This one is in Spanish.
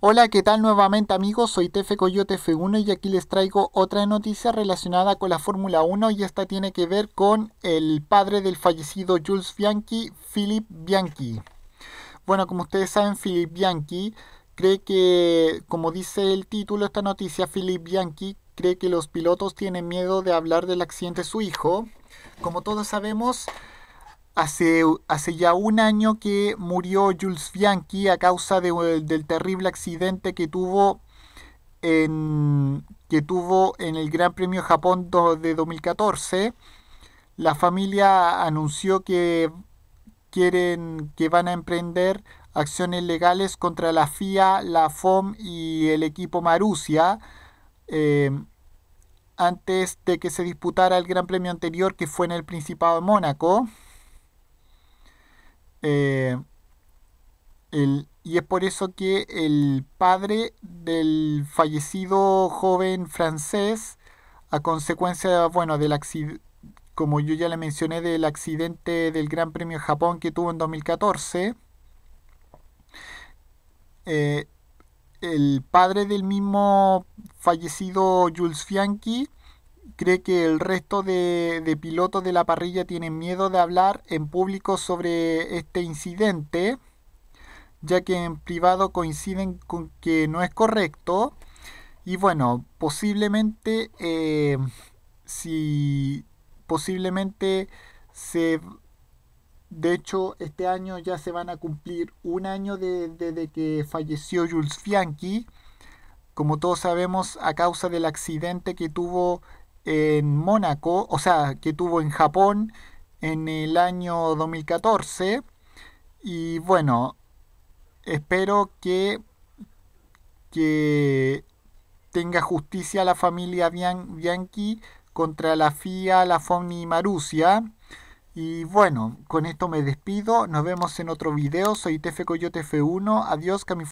Hola, ¿qué tal nuevamente amigos? Soy Tefe Coyote F1 y aquí les traigo otra noticia relacionada con la Fórmula 1 y esta tiene que ver con el padre del fallecido Jules Bianchi, Philip Bianchi. Bueno, como ustedes saben, Philip Bianchi cree que, como dice el título de esta noticia, Philip Bianchi cree que los pilotos tienen miedo de hablar del accidente de su hijo. Como todos sabemos, Hace, ya un año que murió Jules Bianchi a causa eh, del terrible accidente que tuvo en, que tuvo en el Gran Premio Japón de 2014. La familia anunció que quieren que van a emprender acciones legales contra la FIA, la FOM y el equipo Marusia. Eh, antes de que se disputara el Gran Premio anterior que fue en el Principado de Mónaco. Eh, el, y es por eso que el padre del fallecido joven francés, a consecuencia, bueno, del accidente, como yo ya le mencioné, del accidente del Gran Premio Japón que tuvo en 2014, eh, el padre del mismo fallecido Jules Fianchi cree que el resto de, pilotos de la parrilla tienen miedo de hablar en público sobre este incidente, ya que en privado coinciden con que no es correcto. Y bueno, posiblemente eh, si posiblemente se de hecho, este año ya se van a cumplir un año desde que falleció Jules Fianchi. Como todos sabemos, a causa del accidente que tuvo en Mónaco, o sea, que tuvo en Japón en el año 2014. Y bueno, espero que, que tenga justicia la familia Bianchi contra la FIA, la FONI y Marusia. Y bueno, con esto me despido. Nos vemos en otro video. Soy Tefe Coyote F1. Adiós, Camif